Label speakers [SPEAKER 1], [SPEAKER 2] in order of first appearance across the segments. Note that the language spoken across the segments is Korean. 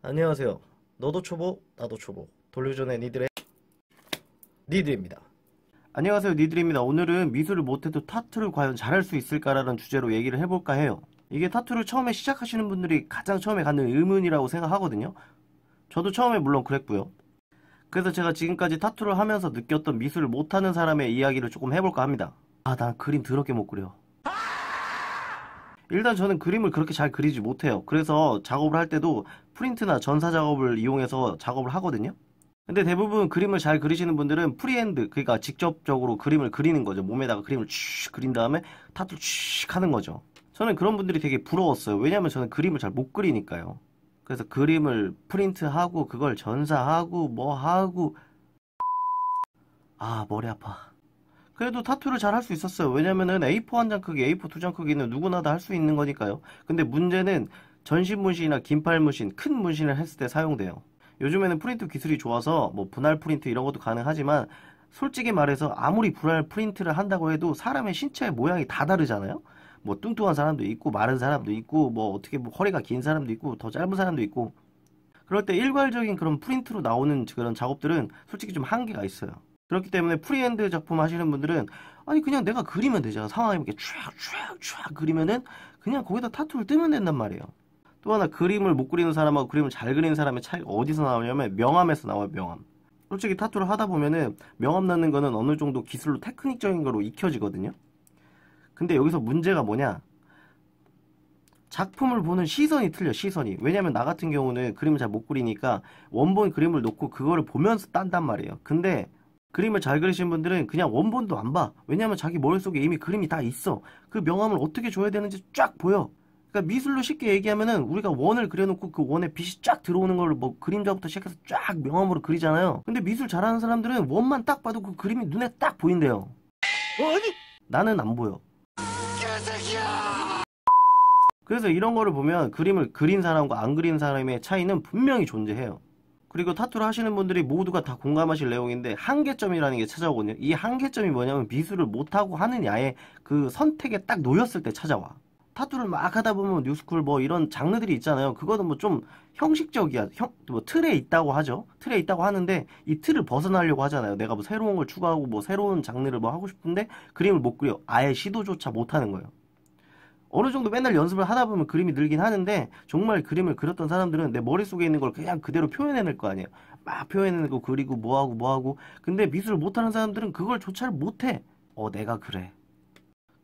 [SPEAKER 1] 안녕하세요. 너도 초보, 나도 초보. 돌려전의 니들의 니들입니다. 안녕하세요. 니들입니다. 오늘은 미술을 못해도 타투를 과연 잘할 수 있을까라는 주제로 얘기를 해볼까 해요. 이게 타투를 처음에 시작하시는 분들이 가장 처음에 갖는 의문이라고 생각하거든요. 저도 처음에 물론 그랬고요. 그래서 제가 지금까지 타투를 하면서 느꼈던 미술을 못하는 사람의 이야기를 조금 해볼까 합니다. 아, 난 그림 더럽게 못 그려. 일단 저는 그림을 그렇게 잘 그리지 못해요. 그래서 작업을 할 때도 프린트나 전사 작업을 이용해서 작업을 하거든요. 근데 대부분 그림을 잘 그리시는 분들은 프리핸드 그러니까 직접적으로 그림을 그리는 거죠 몸에다가 그림을 쭉 그린 다음에 타투 쭉 하는 거죠 저는 그런 분들이 되게 부러웠어요 왜냐면 하 저는 그림을 잘 못 그리니까요 그래서 그림을 프린트하고 그걸 전사하고 뭐 하고 아 머리 아파 그래도 타투를 잘 할 수 있었어요. 왜냐면은 A4 한 장 크기, A4 두 장 크기는 누구나 다 할 수 있는 거니까요. 근데 문제는 전신 문신이나 긴팔 문신, 큰 문신을 했을 때 사용돼요. 요즘에는 프린트 기술이 좋아서 뭐 분할 프린트 이런 것도 가능하지만 솔직히 말해서 아무리 분할 프린트를 한다고 해도 사람의 신체의 모양이 다 다르잖아요. 뭐 뚱뚱한 사람도 있고 마른 사람도 있고 뭐 어떻게 뭐 허리가 긴 사람도 있고 더 짧은 사람도 있고 그럴 때 일괄적인 그런 프린트로 나오는 그런 작업들은 솔직히 좀 한계가 있어요. 그렇기 때문에 프리핸드 작품 하시는 분들은 아니 그냥 내가 그리면 되잖아 상황에 이렇게 촥촥촥 그리면은 그냥 거기다 타투를 뜨면 된단 말이에요 또 하나 그림을 못 그리는 사람하고 그림을 잘 그리는 사람의 차이가 어디서 나오냐면 명암에서 나와요 명암 솔직히 타투를 하다 보면은 명암 나는 거는 어느 정도 기술로 테크닉적인 거로 익혀지거든요 근데 여기서 문제가 뭐냐 작품을 보는 시선이 틀려 시선이 왜냐면 나 같은 경우는 그림을 잘 못 그리니까 원본 그림을 놓고 그거를 보면서 딴단 말이에요 근데 그림을 잘 그리신 분들은 그냥 원본도 안 봐. 왜냐하면 자기 머릿속에 이미 그림이 다 있어. 그 명암을 어떻게 줘야 되는지 쫙 보여. 그러니까 미술로 쉽게 얘기하면은 우리가 원을 그려놓고 그 원에 빛이 쫙 들어오는 걸뭐 그림자부터 시작해서 쫙 명암으로 그리잖아요. 근데 미술 잘하는 사람들은 원만 딱 봐도 그 그림이 눈에 딱 보인대요. 아니? 나는 안 보여. 그래서 이런 거를 보면 그림을 그린 사람과 안 그린 사람의 차이는 분명히 존재해요. 그리고 타투를 하시는 분들이 모두가 다 공감하실 내용인데 한계점이라는 게 찾아오거든요. 이 한계점이 뭐냐면 미술을 못하고 하느냐에그 선택에 딱 놓였을 때 찾아와. 타투를 막 하다 보면 뉴스쿨 뭐 이런 장르들이 있잖아요. 그거는 뭐 좀 형식적이야. 형, 뭐 틀에 있다고 하죠. 틀에 있다고 하는데 이 틀을 벗어나려고 하잖아요. 내가 뭐 새로운 걸 추가하고 뭐 새로운 장르를 뭐 하고 싶은데 그림을 못 그려. 아예 시도조차 못 하는 거예요. 어느 정도 맨날 연습을 하다 보면 그림이 늘긴 하는데 정말 그림을 그렸던 사람들은 내 머릿속에 있는 걸 그냥 그대로 표현해낼 거 아니에요. 막 표현해내고 그리고 뭐하고 뭐하고 근데 미술을 못하는 사람들은 그걸 조차를 못해. 어 내가 그래.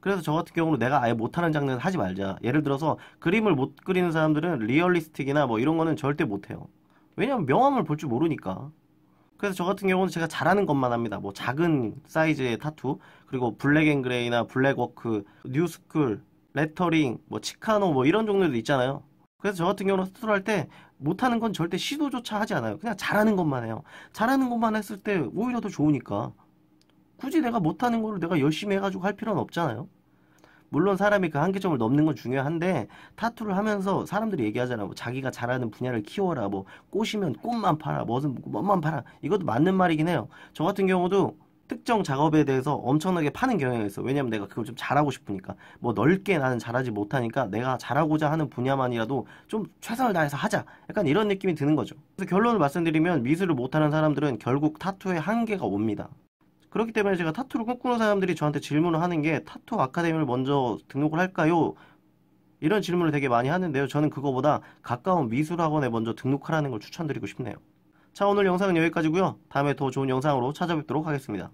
[SPEAKER 1] 그래서 저 같은 경우는 내가 아예 못하는 장르는 하지 말자. 예를 들어서 그림을 못 그리는 사람들은 리얼리스틱이나 뭐 이런 거는 절대 못해요. 왜냐면 명암을 볼 줄 모르니까. 그래서 저 같은 경우는 제가 잘하는 것만 합니다. 뭐 작은 사이즈의 타투, 그리고 블랙 앤 그레이나 블랙워크, 뉴스쿨, 레터링, 뭐 치카노 뭐 이런 종류도 있잖아요. 그래서 저 같은 경우는 스토를 할때 못하는 건 절대 시도조차 하지 않아요. 그냥 잘하는 것만 해요. 잘하는 것만 했을 때 오히려 더 좋으니까. 굳이 내가 못하는 거를 내가 열심히 해가지고 할 필요는 없잖아요. 물론 사람이 그 한계점을 넘는 건 중요한데 타투를 하면서 사람들이 얘기하잖아. 뭐 자기가 잘하는 분야를 키워라. 뭐 꽃이면 꽃만 팔아. 뭐든 뭐, 뭐, 뭐만 팔아. 이것도 맞는 말이긴 해요. 저 같은 경우도 특정 작업에 대해서 엄청나게 파는 경향이 있어. 왜냐면 내가 그걸 좀 잘하고 싶으니까. 뭐 넓게 나는 잘하지 못하니까 내가 잘하고자 하는 분야만이라도 좀 최선을 다해서 하자. 약간 이런 느낌이 드는 거죠. 그래서 결론을 말씀드리면 미술을 못하는 사람들은 결국 타투의 한계가 옵니다. 그렇기 때문에 제가 타투를 꿈꾸는 사람들이 저한테 질문을 하는 게 타투 아카데미를 먼저 등록을 할까요? 이런 질문을 되게 많이 하는데요. 저는 그거보다 가까운 미술학원에 먼저 등록하라는 걸 추천드리고 싶네요. 자 오늘 영상은 여기까지고요 다음에 더 좋은 영상으로 찾아뵙도록 하겠습니다.